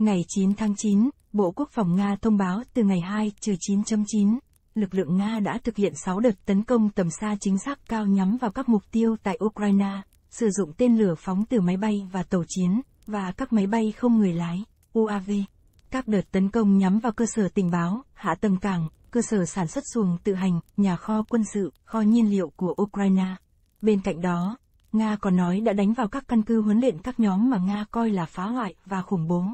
Ngày 9 tháng 9, Bộ Quốc phòng Nga thông báo từ ngày 2 trừ 9.9, lực lượng Nga đã thực hiện 6 đợt tấn công tầm xa chính xác cao nhắm vào các mục tiêu tại Ukraine, sử dụng tên lửa phóng từ máy bay và tàu chiến, và các máy bay không người lái, UAV. Các đợt tấn công nhắm vào cơ sở tình báo, hạ tầng cảng, cơ sở sản xuất xuồng tự hành, nhà kho quân sự, kho nhiên liệu của Ukraine. Bên cạnh đó, Nga còn nói đã đánh vào các căn cứ huấn luyện các nhóm mà Nga coi là phá hoại và khủng bố.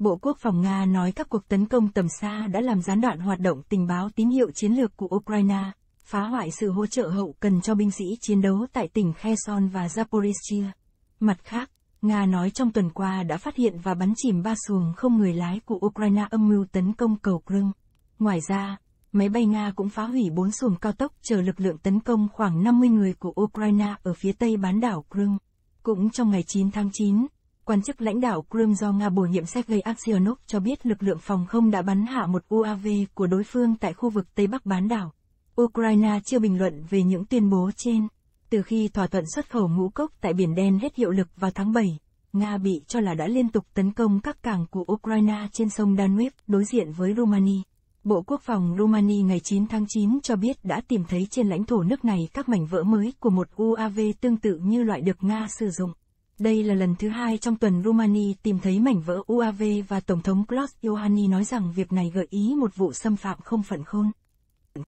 Bộ Quốc phòng Nga nói các cuộc tấn công tầm xa đã làm gián đoạn hoạt động tình báo tín hiệu chiến lược của Ukraine, phá hoại sự hỗ trợ hậu cần cho binh sĩ chiến đấu tại tỉnh Kherson và Zaporizhia. Mặt khác, Nga nói trong tuần qua đã phát hiện và bắn chìm ba xuồng không người lái của Ukraine âm mưu tấn công cầu Crimea. Ngoài ra, máy bay Nga cũng phá hủy bốn xuồng cao tốc chở lực lượng tấn công khoảng 50 người của Ukraine ở phía tây bán đảo Crimea. Cũng trong ngày 9 tháng 9, Quan chức lãnh đạo Crimea do Nga bổ nhiệm Sergei Aksyonov cho biết lực lượng phòng không đã bắn hạ một UAV của đối phương tại khu vực Tây Bắc bán đảo. Ukraine chưa bình luận về những tuyên bố trên. Từ khi thỏa thuận xuất khẩu ngũ cốc tại Biển Đen hết hiệu lực vào tháng 7, Nga bị cho là đã liên tục tấn công các cảng của Ukraine trên sông Danube đối diện với Romania. Bộ Quốc phòng Romania ngày 9 tháng 9 cho biết đã tìm thấy trên lãnh thổ nước này các mảnh vỡ mới của một UAV tương tự như loại được Nga sử dụng. Đây là lần thứ hai trong tuần Rumani tìm thấy mảnh vỡ UAV và Tổng thống Klaus Iohanni nói rằng việc này gợi ý một vụ xâm phạm không phận khôn.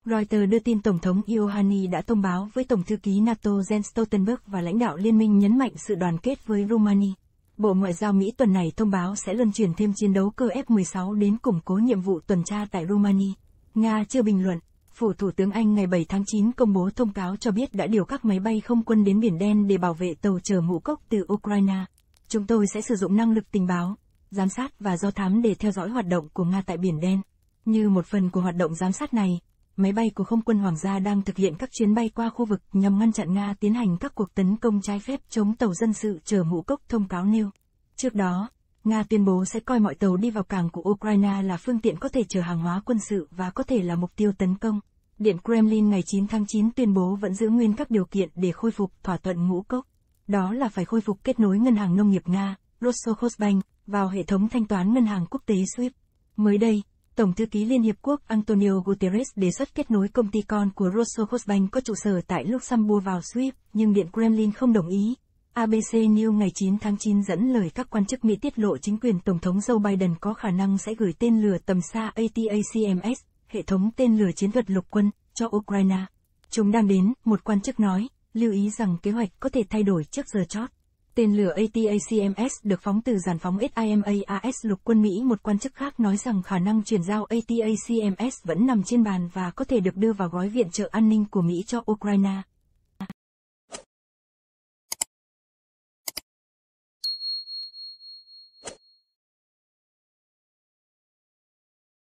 Reuters đưa tin Tổng thống Iohanni đã thông báo với Tổng thư ký NATO Jens Stoltenberg và lãnh đạo liên minh nhấn mạnh sự đoàn kết với Rumani. Bộ Ngoại giao Mỹ tuần này thông báo sẽ luân chuyển thêm chiến đấu cơ F-16 đến củng cố nhiệm vụ tuần tra tại Rumani. Nga chưa bình luận. Phủ Thủ tướng Anh ngày 7 tháng 9 công bố thông cáo cho biết đã điều các máy bay không quân đến Biển Đen để bảo vệ tàu chở ngũ cốc từ Ukraine. Chúng tôi sẽ sử dụng năng lực tình báo, giám sát và do thám để theo dõi hoạt động của Nga tại Biển Đen. Như một phần của hoạt động giám sát này, máy bay của không quân Hoàng gia đang thực hiện các chuyến bay qua khu vực nhằm ngăn chặn Nga tiến hành các cuộc tấn công trái phép chống tàu dân sự chở ngũ cốc thông cáo nêu. Trước đó, Nga tuyên bố sẽ coi mọi tàu đi vào cảng của Ukraine là phương tiện có thể chở hàng hóa quân sự và có thể là mục tiêu tấn công. Điện Kremlin ngày 9 tháng 9 tuyên bố vẫn giữ nguyên các điều kiện để khôi phục thỏa thuận ngũ cốc. Đó là phải khôi phục kết nối Ngân hàng Nông nghiệp Nga, Rossokhozbank, vào hệ thống thanh toán ngân hàng quốc tế SWIFT. Mới đây, Tổng thư ký Liên Hiệp Quốc Antonio Guterres đề xuất kết nối công ty con của Rossokhozbank có trụ sở tại Luxembourg vào SWIFT, nhưng Điện Kremlin không đồng ý. ABC News ngày 9 tháng 9 dẫn lời các quan chức Mỹ tiết lộ chính quyền Tổng thống Joe Biden có khả năng sẽ gửi tên lửa tầm xa ATACMS, hệ thống tên lửa chiến thuật lục quân, cho Ukraine. Chúng đang đến, một quan chức nói, lưu ý rằng kế hoạch có thể thay đổi trước giờ chót. Tên lửa ATACMS được phóng từ giàn phóng SIMAAS lục quân Mỹ. Một quan chức khác nói rằng khả năng chuyển giao ATACMS vẫn nằm trên bàn và có thể được đưa vào gói viện trợ an ninh của Mỹ cho Ukraine.